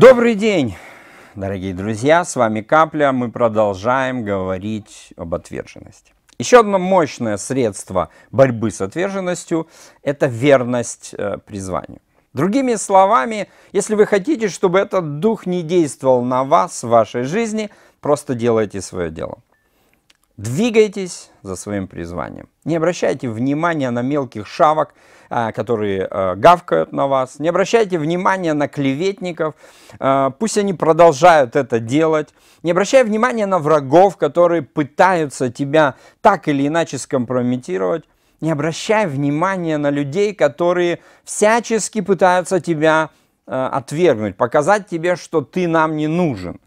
Добрый день, дорогие друзья, с вами Капля. Мы продолжаем говорить об отверженности. Еще одно мощное средство борьбы с отверженностью – это верность э, призванию. Другими словами, если вы хотите, чтобы этот дух не действовал на вас в вашей жизни, просто делайте свое дело. Двигайтесь за своим призванием. Не обращайте внимания на мелких шавок, а, которые а, гавкают на вас. Не обращайте внимания на клеветников. А, пусть они продолжают это делать. Не обращай внимания на врагов, которые пытаются тебя так или иначе скомпрометировать. Не обращай внимания на людей, которые всячески пытаются тебя отвергнуть, показать тебе, что ты нам не нужен.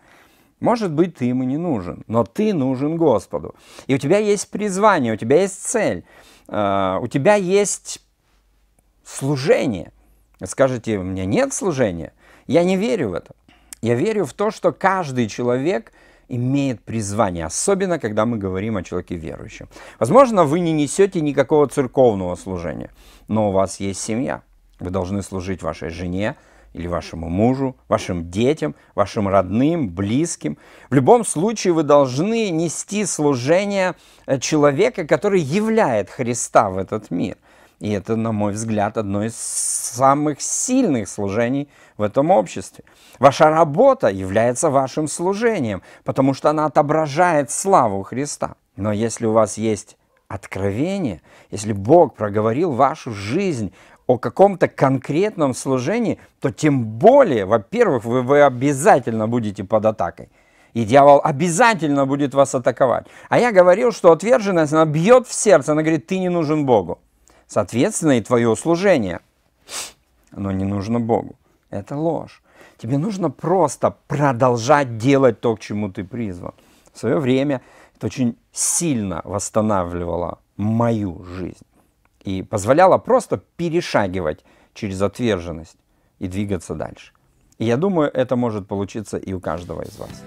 Может быть, ты ему не нужен, но ты нужен Господу. И у тебя есть призвание, у тебя есть цель, а, у тебя есть служение. Скажите у меня нет служения. Я не верю в это. Я верю в то, что каждый человек имеет призвание, особенно когда мы говорим о человеке верующем. Возможно, вы не несете никакого церковного служения, но у вас есть семья – вы должны служить вашей жене или вашему мужу, вашим детям, вашим родным, близким. В любом случае вы должны нести служение э, человека, который являет Христа в этот мир. И это, на мой взгляд, одно из самых сильных служений в этом обществе. Ваша работа является вашим служением, потому что она отображает славу Христа. Но если у вас есть откровение, если Бог проговорил вашу жизнь, о каком-то конкретном служении, то тем более, во-первых, вы, вы обязательно будете под атакой. И дьявол обязательно будет вас атаковать. А я говорил, что отверженность, она бьет в сердце, она говорит, ты не нужен Богу. Соответственно, и твое служение, оно не нужно Богу. Это ложь. Тебе нужно просто продолжать делать то, к чему ты призван. В свое время это очень сильно восстанавливало мою жизнь и позволяла просто перешагивать через отверженность и двигаться дальше. И я думаю, это может получиться и у каждого из вас.